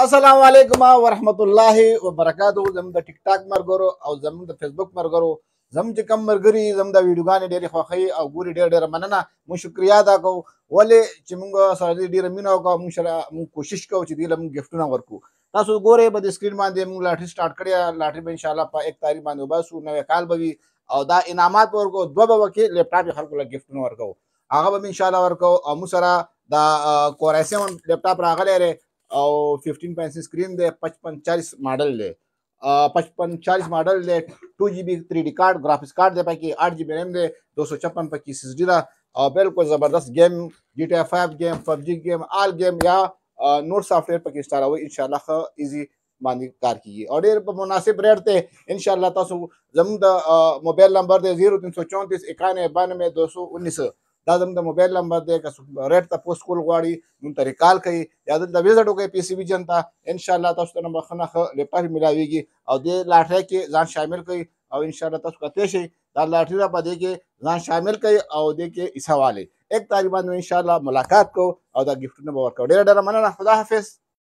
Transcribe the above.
السلام علیکم ورحمت الله وبرکاتو زموږ د ټیک ټاک مرګرو او زموږ د فیسبوک مرګرو زم چې کم مرګري زم دا ویډیوګانې ډېرې خوښي او ګوري ډېر ډېر مننه مو شکریا دا کو ولې چې موږ سره ډېر مینه وکړو موږ سره موږ کوشش کوو چې دې لم گیفتونه ورکو تاسو ګورئ به د سکرین باندې موږ لاټري سٹارټ کړی لاټري به ان شاء الله په 1 تاریخ باندې وباسو نوې کال به وي او دا انعامات ورکو دوه به وکي لپټاپ خلکو له گیفتونه ورکو هغه به ان شاء الله ورکو او موږ سره دا کورایسم لپټاپ راغلی او 15 پنس سکرین دی 5540 ماډل دی 5540 ماډل دی 2 جی بی 3 ډی کارت گرافکس کارت دی پکې 8 جی بی ریم دی 256 پکې سیس ډی دا او بالکل زبردست گیم جی ټی 5 گیم پب جی گیم آل گیم یا نور سافټ ویر پکې ستاره وي ان شاء الله خو ایزي باندې کار کیږي او ډېر په مناسب ریټ ته ان شاء الله تاسو زموږ د موبایل نمبر دی 0334 91 9219 دا زموږ د موبایل نمبر دی که څوک ریټ تپوس کول غواړي موږ ته ریکال کوي یا دلته ویزټ وکړئ پی سی بي جن ته ان شاء الله تاسو ته نمبر ښه نه ښه لپټاپ ملاویږي او دې لاټرۍ کې ځان شامل کړئ او ان شاء الله تاسو کته شي دا لاټرۍ را پدې کې ځان شامل کړئ او دې کې حساب والی ایک طالبان ان شاء الله ملاقات کو او دا گیفټونه به ورکړو ډیر ډیر مننه خدا حافظ